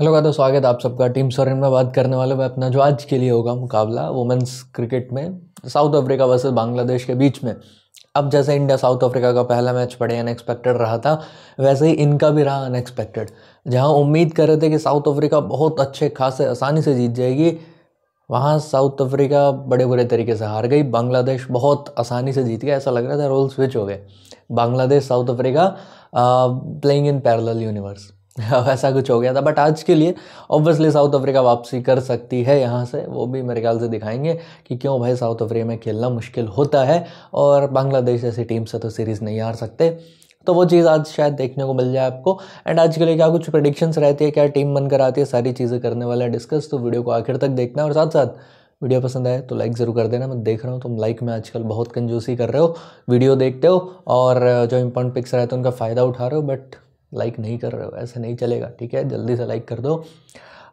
hello का तो स्वागत आप सबका टीम सोरेन में बात करने वाले मैं अपना जो आज के लिए होगा मुकाबला वुमेंस क्रिकेट में साउथ अफ्रीका वर्सेस बांग्लादेश के बीच में अब जैसे इंडिया साउथ अफ्रीका का पहला मैच पड़े अनएक्सपेक्टेड रहा था वैसे ही इनका भी रहा अनएक्सपेक्टेड जहां उम्मीद कर रहे थे कि साउथ अफ्रीका बहुत अच्छे खासे आसानी से जीत जाएगी वहाँ साउथ अफ्रीका बड़े बुरे तरीके से हार गई बांग्लादेश बहुत आसानी से जीत गया ऐसा लग रहा था रोल स्विच हो गए Bangladesh South Africa playing in parallel universe वैसा कुछ हो गया था बट आज के लिए ऑब्वियसली साउथ अफ्रीका वापसी कर सकती है यहाँ से वो भी मेरे ख्याल से दिखाएंगे कि क्यों भाई साउथ अफ्रीका में खेलना मुश्किल होता है और बांग्लादेश जैसी टीम से तो सीरीज़ नहीं हार सकते तो वो चीज़ आज शायद देखने को मिल जाए आपको एंड आज के लिए क्या कुछ प्रडिक्शंस रहती है क्या टीम बनकर आती है सारी चीज़ें करने वाला है डिस्कस तो वीडियो को आखिर तक देखना और साथ साथ वीडियो पसंद आए तो लाइक ज़रूर कर देना मैं देख रहा हूँ तुम लाइक में आजकल बहुत कंजूसी कर रहे हो वीडियो देखते हो और uh, जो इंपॉर्टेंट पिक्स रहते हैं उनका फ़ायदा उठा रहे हो बट लाइक नहीं कर रहे हो ऐसे नहीं चलेगा ठीक है जल्दी से लाइक कर दो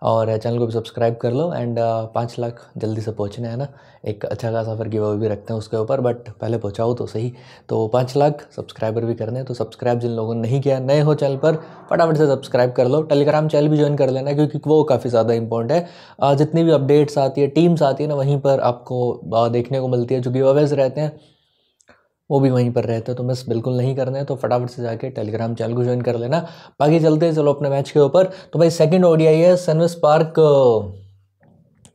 और चैनल को भी सब्सक्राइब कर लो एंड पाँच लाख जल्दी से पहुँचने है ना एक अच्छा खासा फिर गिव भी रखते हैं उसके ऊपर बट पहले पहुँचाओ तो सही तो पाँच लाख सब्सक्राइबर भी करने हैं तो सब्सक्राइब जिन लोगों ने नहीं किया नए हो चैनल पर फटाफट से सब्सक्राइब कर लो टेलीग्राम चैनल भी ज्वाइन कर लेना क्योंकि वो काफ़ी ज़्यादा इंपॉर्टेंट है जितनी भी अपडेट्स आती है टीम्स आती है ना वहीं पर आपको देखने को मिलती है जो गिव रहते हैं वो भी वहीं पर रहते हैं तो मिस बिल्कुल नहीं करना है तो फटाफट से जाके टेलीग्राम चैनल को ज्वाइन कर लेना बाकी चलते चलो अपने मैच के ऊपर तो भाई सेकंड ओडीआई है सनविस पार्क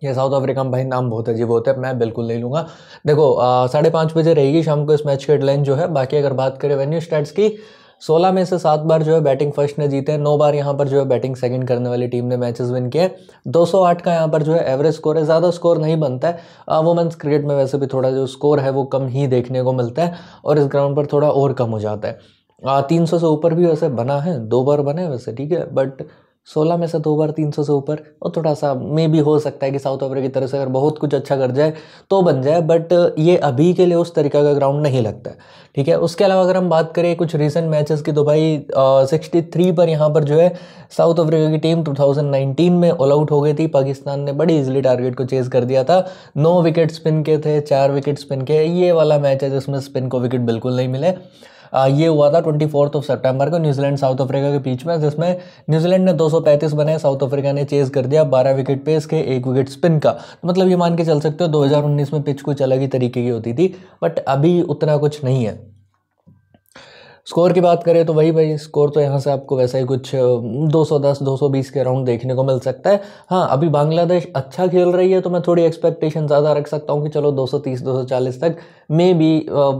ये साउथ अफ्रीका में भाई नाम बहुत अजीब होता है मैं बिल्कुल नहीं लूँगा देखो साढ़े पाँच बजे रहेगी शाम को इस मैच की हेडलाइन जो है बाकी अगर बात करें वेन्यू स्टैट्स की सोलह में से सात बार जो है बैटिंग फर्स्ट ने जीते हैं नौ बार यहाँ पर जो है बैटिंग सेकंड करने वाली टीम ने मैचेस विन किए 208 का यहाँ पर जो है एवरेज स्कोर है ज़्यादा स्कोर नहीं बनता है वुमेंस क्रिकेट में वैसे भी थोड़ा जो स्कोर है वो कम ही देखने को मिलता है और इस ग्राउंड पर थोड़ा और कम हो जाता है तीन सौ से ऊपर भी वैसे बना है दो बार बने वैसे ठीक है बट सोलह में से दो बार तीन सौ से ऊपर और थोड़ा सा मे भी हो सकता है कि साउथ अफ्रीका की तरफ से अगर बहुत कुछ अच्छा कर जाए तो बन जाए बट ये अभी के लिए उस तरीके का ग्राउंड नहीं लगता है ठीक है उसके अलावा अगर हम बात करें कुछ रिसेंट मैचेस की तो भाई सिक्सटी थ्री पर यहाँ पर जो है साउथ अफ्रीका की टीम 2019 में ऑल आउट हो गई थी पाकिस्तान ने बड़ी इजिली टारगेट को चेज कर दिया था नौ विकेट स्पिन के थे चार विकेट स्पिन के ये वाला मैच है जिसमें स्पिन को विकेट बिल्कुल नहीं मिले ये हुआ था ट्वेंटी फोर्थ ऑफ सेप्टेम्बर को न्यूजीलैंड साउथ अफ्रीका के बीच में जिसमें न्यूजीलैंड ने 235 बनाए साउथ अफ्रीका ने चेज कर दिया 12 विकेट पे के एक विकेट स्पिन का तो मतलब ये मान के चल सकते हो 2019 में पिच कुछ अलग ही तरीके की होती थी बट अभी उतना कुछ नहीं है स्कोर की बात करें तो वही भाई स्कोर तो यहाँ से आपको वैसा ही कुछ 210 220 के अराउंड देखने को मिल सकता है हाँ अभी बांग्लादेश अच्छा खेल रही है तो मैं थोड़ी एक्सपेक्टेशन ज़्यादा रख सकता हूँ कि चलो 230 240 तक मे भी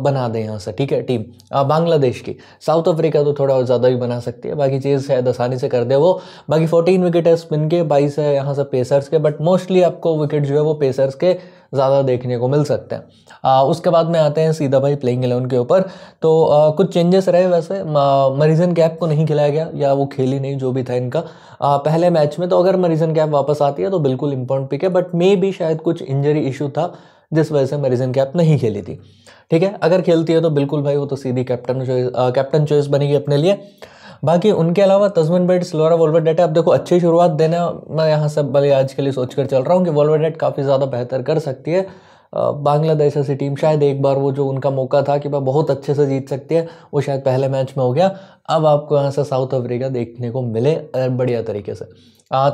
बना दें यहाँ से ठीक है टीम बांग्लादेश की साउथ अफ्रीका तो थोड़ा और ज़्यादा ही बना सकती है बाकी चीज़ शायद आसानी से कर दे वो बाकी फोर्टीन विकेट है स्पिन के बाईस है यहाँ से पेसर्स के बट मोस्टली आपको विकेट जो है वो पेसर्स के ज़्यादा देखने को मिल सकते हैं आ, उसके बाद में आते हैं सीधा भाई प्लेइंग एलेवन के ऊपर तो आ, कुछ चेंजेस रहे वैसे मरीजन कैप को नहीं खिलाया गया या वो खेली नहीं जो भी था इनका आ, पहले मैच में तो अगर मरीजन कैप वापस आती है तो बिल्कुल इंपॉर्टेंट पिक है बट मे भी शायद कुछ इंजरी इशू था जिस वजह से मरीजन कैप नहीं खेली थी ठीक है अगर खेलती है तो बिल्कुल भाई वो तो सीधी कैप्टन चॉइस कैप्टन चॉइस बनेगी अपने लिए बाकी उनके अलावा तस्मिन बेट्स लोरा डेट आप देखो अच्छी शुरुआत देना मैं यहाँ सब भले आज के लिए सोच कर चल रहा हूँ कि डेट काफ़ी ज़्यादा बेहतर कर सकती है बांग्लादेश ऐसी टीम शायद एक बार वो जो उनका मौका था कि वह बहुत अच्छे से जीत सकती है वो शायद पहले मैच में हो गया अब आपको यहाँ से साउथ अफ्रीका देखने को मिले बढ़िया तरीके से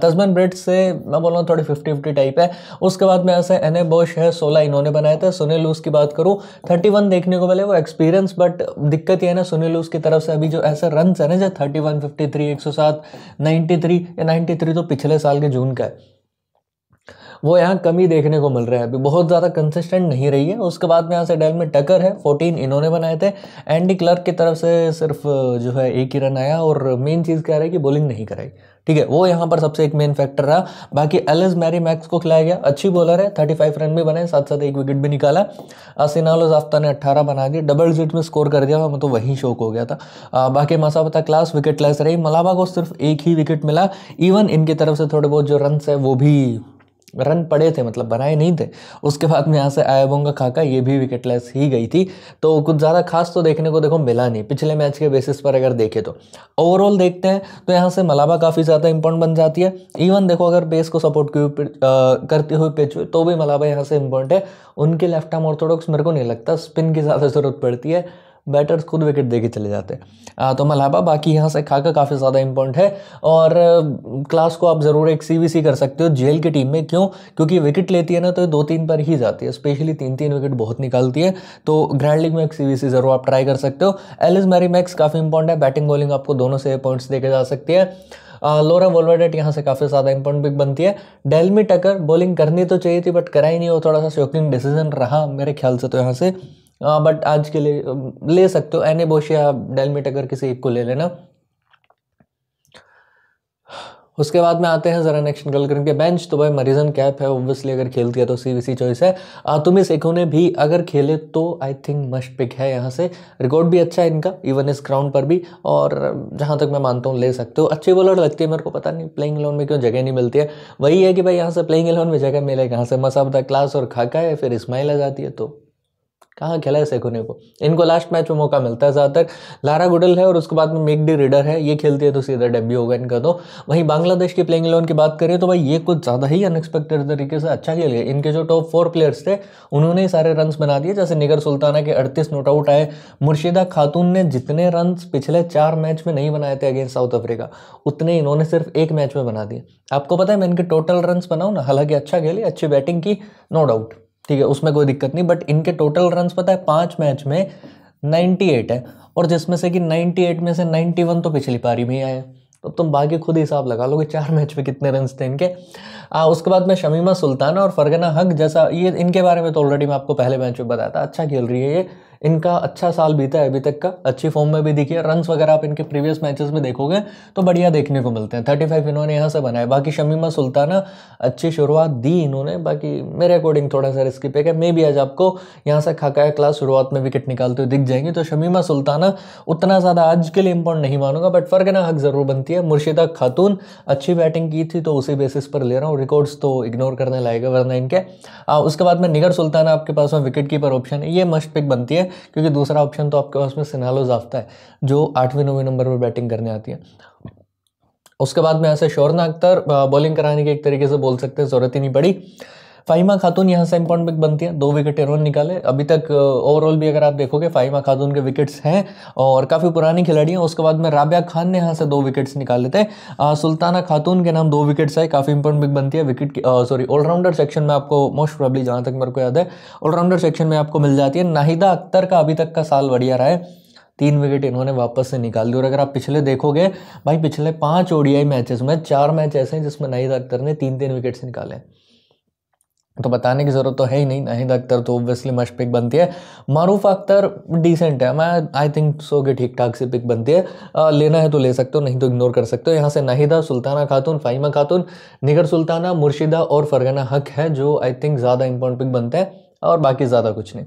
तस्मन ब्रिट से मैं बोल रहा हूँ थोड़ी फिफ्टी फिफ्टी टाइप है उसके बाद में ऐसे एन ए बोश है सोलह इन्होंने बनाया था सुनील लूस की बात करूँ थर्टी वन देखने को मिले वो एक्सपीरियंस बट दिक्कत ये है ना सुनील लूस की तरफ से अभी जो ऐसे रन है ना जो थर्टी वन फिफ्टी थ्री एक सौ सात नाइन्टी थ्री या नाइन्टी थ्री तो पिछले साल के जून का है वो यहाँ कमी देखने को मिल रहा है अभी बहुत ज़्यादा कंसिस्टेंट नहीं रही है उसके बाद में यहाँ से डेल में टकर है फोर्टीन इन्होंने बनाए थे एंडी क्लर्क की तरफ से सिर्फ जो है एक ही रन आया और मेन चीज़ क्या रही कि बॉलिंग नहीं कराई ठीक है वो यहाँ पर सबसे एक मेन फैक्टर रहा बाकी एल एस मैरी मैक्स को खिलाया गया अच्छी बॉलर है थर्टी फाइव रन भी बनाए साथ साथ एक विकेट भी निकाला असिनाल जाफ्ता ने अट्ठारह बना दिया डबल जीट में स्कोर कर दिया मैं तो वहीं शौक हो गया था आ, बाकी मसापता क्लास विकेट लेस रही मलाबा को सिर्फ एक ही विकेट मिला इवन इनकी तरफ से थोड़े बहुत जो रन है वो भी रन पड़े थे मतलब बनाए नहीं थे उसके बाद में यहाँ से आयाबोंगा खाका ये भी विकेटलेस ही गई थी तो कुछ ज़्यादा खास तो देखने को देखो मिला नहीं पिछले मैच के बेसिस पर अगर देखें तो ओवरऑल देखते हैं तो यहाँ से मलाबा काफ़ी ज़्यादा इंपॉर्टेंट बन जाती है इवन देखो अगर बेस को सपोर्ट की करते हुए पिच तो भी मलाबा यहाँ से इंपॉर्टेंट है उनके लेफ्ट आर्म ऑर्थोडॉक्स मेरे को नहीं लगता स्पिन की ज़्यादा ज़रूरत पड़ती है बैटर्स खुद विकेट दे के चले जाते हैं तो मलाबा बाकी यहाँ से खाका काफ़ी ज़्यादा इंपॉर्टेंट है और क्लास को आप ज़रूर एक सी कर सकते हो जेल की टीम में क्यों क्योंकि विकेट लेती है ना तो दो तीन पर ही जाती है स्पेशली तीन तीन विकेट बहुत निकालती है तो ग्रैंड लीग में एक सी ज़रूर आप ट्राई कर सकते हो एलिस मैरी मैक्स काफ़ी इंपॉर्टेंट है बैटिंग बॉलिंग आपको दोनों से पॉइंट्स देखे जा सकती है लोरा वोलवाडेट यहाँ से काफ़ी ज़्यादा इंपॉर्टेंट पिक बनती है डेलमी टकर बॉलिंग करनी तो चाहिए थी बट करा ही नहीं हो थोड़ा सा शॉकिंग डिसीजन रहा मेरे ख्याल से तो यहाँ से आ, हाँ, बट आज के लिए ले सकते हो एने बोशिया डेलमिट अगर किसी एक को ले लेना उसके बाद में आते हैं जरा नेक्शन गल करेंगे बेंच तो भाई मरीजन कैप है ओब्वियसली अगर खेलती है तो सी वी चॉइस है तुम इस इको ने भी अगर खेले तो आई थिंक मस्ट पिक है यहाँ से रिकॉर्ड भी अच्छा है इनका इवन इस ग्राउंड पर भी और जहाँ तक मैं मानता हूँ ले सकते हो अच्छी बॉलर लगती है मेरे को पता नहीं प्लेइंग लोन में क्यों जगह नहीं मिलती है वही है कि भाई यहाँ से प्लेइंग लोन में जगह मिले कहाँ से मसाबदा क्लास और खाका है फिर स्माइल आ जाती है तो कहाँ खेला है सेकोने को इनको लास्ट मैच में मौका मिलता है ज़्यादातर लारा गुडल है और उसके बाद में मेक डी रीडर है ये खेलती है तो सीधा डेब्यू होगा इनका तो वहीं बांग्लादेश की प्लेइंग लोन की बात करें तो भाई ये कुछ ज़्यादा ही अनएक्सपेक्टेड तरीके से अच्छा खेल गया इनके जो टॉप फोर प्लेयर्स थे उन्होंने ही सारे रन बना दिए जैसे निगर सुल्ताना के अड़तीस नोट आउट आए मुर्शिदा खातून ने जितने रन पिछले चार मैच में नहीं बनाए थे अगेंस्ट साउथ अफ्रीका उतने इन्होंने सिर्फ एक मैच में बना दिए आपको पता है मैं इनके टोटल रन बनाऊँ ना हालांकि अच्छा खेले अच्छी बैटिंग की नो डाउट ठीक है उसमें कोई दिक्कत नहीं बट इनके टोटल रन पता है पाँच मैच में एट है और जिसमें से कि एट में से वन तो पिछली पारी में ही आए तो तुम बाकी खुद हिसाब लगा लो कि चार मैच में कितने रन थे इनके आ, उसके बाद में शमीमा सुल्ताना और फरगना हक जैसा ये इनके बारे में तो ऑलरेडी मैं आपको पहले मैच में बताया था अच्छा खेल रही है ये इनका अच्छा साल बीता है अभी तक का अच्छी फॉर्म में भी दिखी है रन वगैरह आप इनके प्रीवियस मैचेस में देखोगे तो बढ़िया देखने को मिलते हैं थर्टी फाइव इन्होंने यहाँ से बनाया बाकी शमीमा सुल्ताना अच्छी शुरुआत दी इन्होंने बाकी मेरे अकॉर्डिंग थोड़ा सा रिस्की पे है मे भी आज आपको यहाँ से खाका क्लास शुरुआत में विकेट निकालते हुए दिख जाएंगी तो शमीमा सुल्ताना उतना ज़्यादा आज के लिए इंपॉर्टेंट नहीं मानूंगा बट फ़र्गना हक ज़रूर बनती है मुर्शिदा खातून अच्छी बैटिंग की थी तो उसी बेसिस पर ले रहा हूँ रिकॉर्ड्स तो इग्नोर करने लाएगा वरना इनके उसके बाद में निगर सुल्ताना आपके पास में विकेट कीपर ऑप्शन है ये मस्ट पिक बनती है क्योंकि दूसरा ऑप्शन तो आपके पास में सिनालो जाफ्ता है जो आठवें नौवें नंबर पर बैटिंग करने आती है उसके बाद में ऐसे शोरना अख्तर बॉलिंग कराने की एक तरीके से बोल सकते हैं ज़रूरत ही नहीं पड़ी फाइमा खातून यहाँ से इम्पॉर्टेंट बनती है दो विकेट इन्होंने निकाले अभी तक ओवरऑल uh, भी अगर आप देखोगे फाइमा खातून के विकेट्स हैं और काफ़ी पुरानी खिलाड़ी हैं उसके बाद में राबिया खान ने यहाँ से दो विकेट्स निकाले थे सुल्ताना खातून के नाम दो विकेट्स है काफ़ी इंपॉर्टेंट बिग बनती है विकेट सॉरी ऑलराउंडर सेक्शन में आपको मोस्ट प्रॉब्ली जहाँ तक मेरे को याद है ऑलराउंडर सेक्शन में आपको मिल जाती है नाहिदा अख्तर का अभी तक का साल बढ़िया रहा है तीन विकेट इन्होंने वापस से निकाल दिया और अगर आप पिछले देखोगे भाई पिछले पांच ओडीआई मैचेस में चार मैच ऐसे हैं जिसमें नाहिद अख्तर ने तीन तीन विकेट्स निकाले हैं तो बताने की ज़रूरत तो है ही नहीं नाहिद अख्तर तो ओबियसली मस्ट पिक बनती है मारूफ अख्तर डिसेंट है मैं आई थिंक सो के ठीक ठाक सी पिक बनती है आ, लेना है तो ले सकते हो नहीं तो इग्नोर कर सकते हो यहाँ से नाहिदा सुल्ताना खातून फ़ाइमा खातून निगर सुल्ताना मुर्शिदा और फरगाना हक है जो आई थिंक ज़्यादा इंपॉर्टेंट पिक बनते हैं और बाकी ज़्यादा कुछ नहीं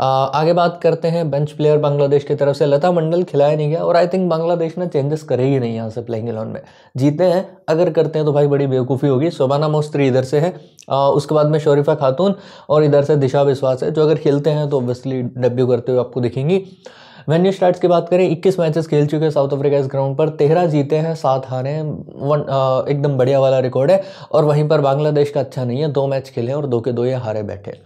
आ, आगे बात करते हैं बेंच प्लेयर बांग्लादेश की तरफ से लता मंडल खिलाया नहीं गया और आई थिंक बांग्लादेश ना चेंजेस करेगी नहीं यहाँ से प्लेइंग इलेवन में जीते हैं अगर करते हैं तो भाई बड़ी बेवकूफ़ी होगी सोबाना मोस्त्री इधर से है आ, उसके बाद में शोरीफा खातून और इधर से दिशा विश्वास है जो अगर खेलते हैं तो ऑब्वियसली डेब्यू करते हुए आपको दिखेंगी वेन्यू स्टार्ट की बात करें इक्कीस मैचेस खेल चुके हैं साउथ अफ्रीका इस ग्राउंड पर तेरह जीते हैं सात हारे हैं वन एकदम बढ़िया वाला रिकॉर्ड है और वहीं पर बांग्लादेश का अच्छा नहीं है दो मैच खेले और दो के दो ये हारे बैठे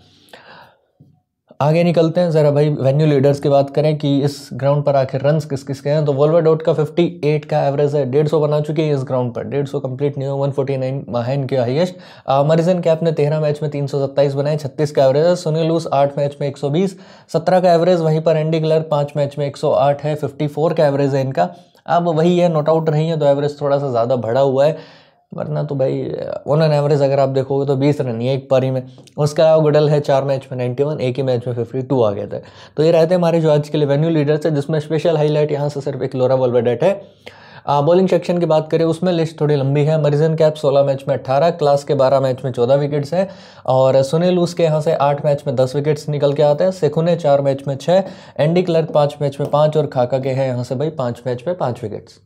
आगे निकलते हैं ज़रा भाई वेन्यू लीडर्स की बात करें कि इस ग्राउंड पर आखिर रन किस किस के हैं तो वोल्वा डॉट का 58 का एवरेज है डेढ़ सौ बना चुके हैं इस ग्राउंड पर डेढ़ सौ कंप्लीट नहीं हो वन फोर्टी नाइन माहन के हाइएस्ट मरीजन कैप ने तेरह मैच में तीन सौ सत्ताईस बनाए छत्तीस का एवरेज है सुनील लूस आठ मैच में एक सौ बीस सत्रह का एवरेज वहीं पर एंडी क्लर पाँच मैच में एक सौ आठ है फिफ्टी फोर का एवरेज है इनका अब वही है नोट आउट रही है तो एवरेज थोड़ा सा ज़्यादा बढ़ा हुआ है वरना तो भाई ऑन एन एवरेज अगर आप देखोगे तो बीस रन ही एक पारी में उसके अलावा गुडल है चार मैच में नाइन्टी वन एक ही मैच में फिफ्टी टू आ गए थे तो ये रहते हैं हमारे जो आज के लिए वेन्यू लीडर्स है जिसमें स्पेशल हाईलाइट यहाँ से सिर्फ एक लोरा बॉलवेडेट है बॉलिंग सेक्शन की बात करें उसमें लिस्ट थोड़ी लंबी है मरीजन कैप 16 मैच में 18 क्लास के 12 मैच में 14 विकेट्स हैं और सुनील उसके यहाँ से 8 मैच में 10 विकेट्स निकल के आते हैं सेखुने 4 मैच में 6 एंडी क्लर्क 5 मैच में 5 और खाका के हैं यहाँ से भाई 5 मैच में 5 विकेट्स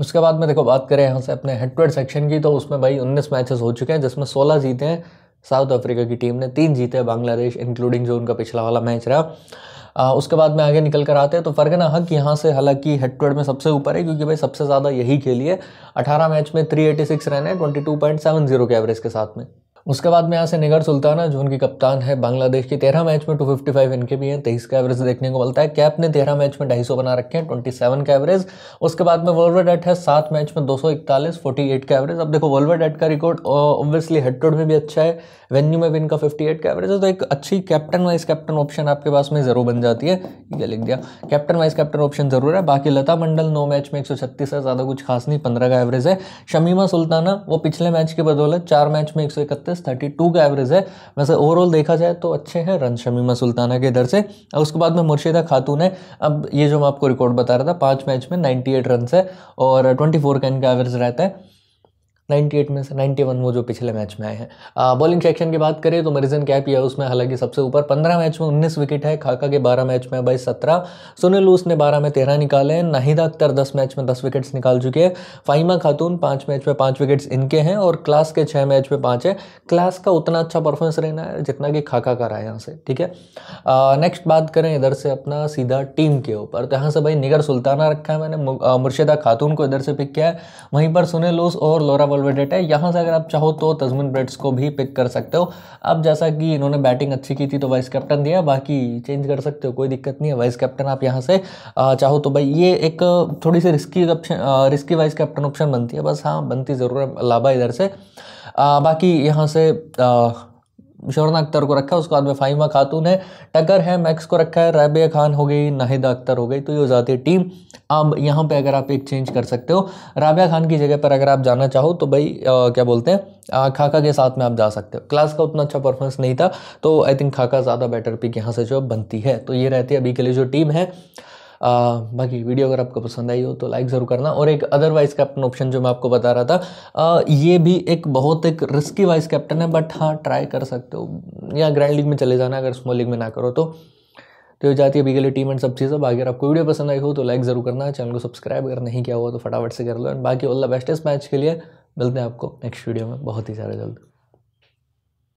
उसके बाद में देखो बात करें यहाँ से अपने हेड टू हेड सेक्शन की तो उसमें भाई उन्नीस मैचेस हो चुके हैं जिसमें सोलह जीते हैं साउथ अफ्रीका की टीम ने तीन जीते हैं बांग्लादेश इंक्लूडिंग जो उनका पिछला वाला मैच रहा आ, उसके बाद में आगे निकल कर आते हैं तो फरगना हक यहाँ से हालांकि हेड टू हेड में सबसे ऊपर है क्योंकि भाई सबसे ज़्यादा यही खेली है अठारह मैच में थ्री एटी सिक्स रन है twenty two point seven zero के एवरेज के साथ में उसके बाद में यहाँ से निगर सुल्ताना जो उनकी कप्तान है बांग्लादेश की तेरह मैच में 255 इनके भी हैं तेईस का एवरेज देखने को मिलता है कैप ने तेरह मैच में ढाई बना रखे हैं ट्वेंटी का एवरेज उसके बाद में डेट है सात मैच में दो सौ का एवरेज अब देखो डेट का रिकॉर्ड ऑब्वियसली हेड टोड में भी अच्छा है वेन्यू में भी इनका फिफ्टी का एवरेज है तो एक अच्छी कैप्टन वाइस कैप्टन ऑप्शन आपके पास में जरूर बन जाती है ये लिख दिया कैप्टन वाइस कैप्टन ऑप्शन जरूर है बाकी लता मंडल नौ मैच में एक है ज़्यादा कुछ खास नहीं पंद्रह का एवरेज है शमीमा सुल्ताना वो पिछले मैच के बदौलत चार मैच में एक प्लस थर्टी टू का एवरेज है वैसे ओवरऑल देखा जाए तो अच्छे हैं रन शमीमा सुल्ताना के इधर से और उसके बाद में मुर्शिदा खातून है अब ये जो मैं आपको रिकॉर्ड बता रहा था पाँच मैच में नाइन्टी एट रन है और ट्वेंटी फोर का इनका एवरेज रहता है एट में से वन वो जो पिछले मैच में आए हैं बॉलिंग सेक्शन की बात करें तो मरीजन कैप या उसमें हालांकि सबसे ऊपर पंद्रह मैच में उन्नीस विकेट है खाका के बारह मैच में बाईस सत्रह सुनील लूस ने बारह में तेरह निकाले हैं नाहिदा अख्तर दस मैच में दस विकेट्स निकाल चुके हैं फाइमा खातून पाँच मैच में पाँच विकेट्स इनके हैं और क्लास के छः मैच में पाँच है क्लास का उतना अच्छा परफॉर्मेंस रहना है जितना कि खाका का रहा है यहाँ से ठीक है नेक्स्ट बात करें इधर से अपना सीधा टीम के ऊपर तो यहाँ से भाई निगर सुल्ताना रखा है मैंने मुर्शिदा खातून को इधर से पिक किया है वहीं पर सुनील लूस और लोरा कॉन्सोलिडेट है यहाँ से अगर आप चाहो तो तजमिन ब्रेड्स को भी पिक कर सकते हो अब जैसा कि इन्होंने बैटिंग अच्छी की थी तो वाइस कैप्टन दिया बाकी चेंज कर सकते हो कोई दिक्कत नहीं है वाइस कैप्टन आप यहाँ से चाहो तो भाई ये एक थोड़ी सी risky option risky vice captain option बनती है बस हाँ बनती ज़रूर है लाभा इधर से आ, बाकी यहाँ से शोरना अख्तर को रखा है उसके बाद में फाइमा खातून है टकर है मैक्स को रखा है रैबिया खान हो गई नाहिदा अख्तर हो गई तो ये हो जाती है टीम अब यहाँ पे अगर आप एक चेंज कर सकते हो राबिया खान की जगह पर अगर आप जाना चाहो तो भाई आ, क्या बोलते हैं खाका के साथ में आप जा सकते हो क्लास का उतना अच्छा परफॉर्मेंस नहीं था तो आई थिंक खाका ज़्यादा बेटर पिक यहाँ से जो बनती है तो ये रहती है अभी के लिए जो टीम है आ, बाकी वीडियो अगर आपको पसंद आई हो तो लाइक ज़रूर करना और एक अदरवाइज कैप्टन ऑप्शन जो मैं आपको बता रहा था आ, ये भी एक बहुत एक रिस्की वाइस कैप्टन है बट हाँ ट्राई कर सकते हो या ग्रैंड लीग में चले जाना अगर स्मॉल लीग में ना करो तो तो ये जाती है अभी के लिए टीम एंड सब चीज़ अब अगर आपको वीडियो पसंद आई हो तो लाइक ज़रूर करना चैनल को सब्सक्राइब अगर नहीं किया हुआ तो फटाफट से कर लो एंड बाकी ऑल द बेस्ट इस मैच के लिए मिलते हैं आपको नेक्स्ट वीडियो में बहुत ही सारे जल्द